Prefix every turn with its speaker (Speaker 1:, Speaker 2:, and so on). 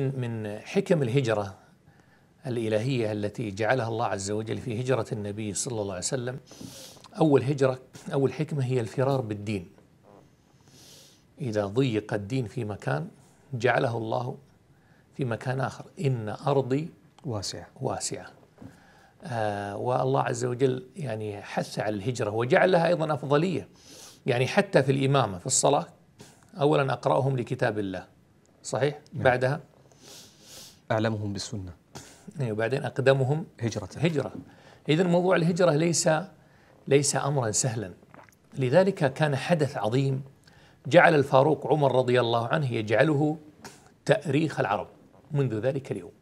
Speaker 1: من حكم الهجرة الإلهية التي جعلها الله عز وجل في هجرة النبي صلى الله عليه وسلم أول هجرة أول حكمة هي الفرار بالدين إذا ضيق الدين في مكان جعله الله في مكان آخر إن أرضي
Speaker 2: واسعة واسعة
Speaker 1: آه والله عز وجل يعني حث على الهجرة وجعل لها أيضا أفضلية يعني حتى في الإمامة في الصلاة أولا أقرأهم لكتاب الله صحيح نعم. بعدها أعلمهم بالسنة إيه، وبعدين أقدمهم هجرة هجرة إذا موضوع الهجرة ليس ليس أمرا سهلا لذلك كان حدث
Speaker 3: عظيم جعل الفاروق عمر رضي الله عنه يجعله تأريخ العرب منذ ذلك اليوم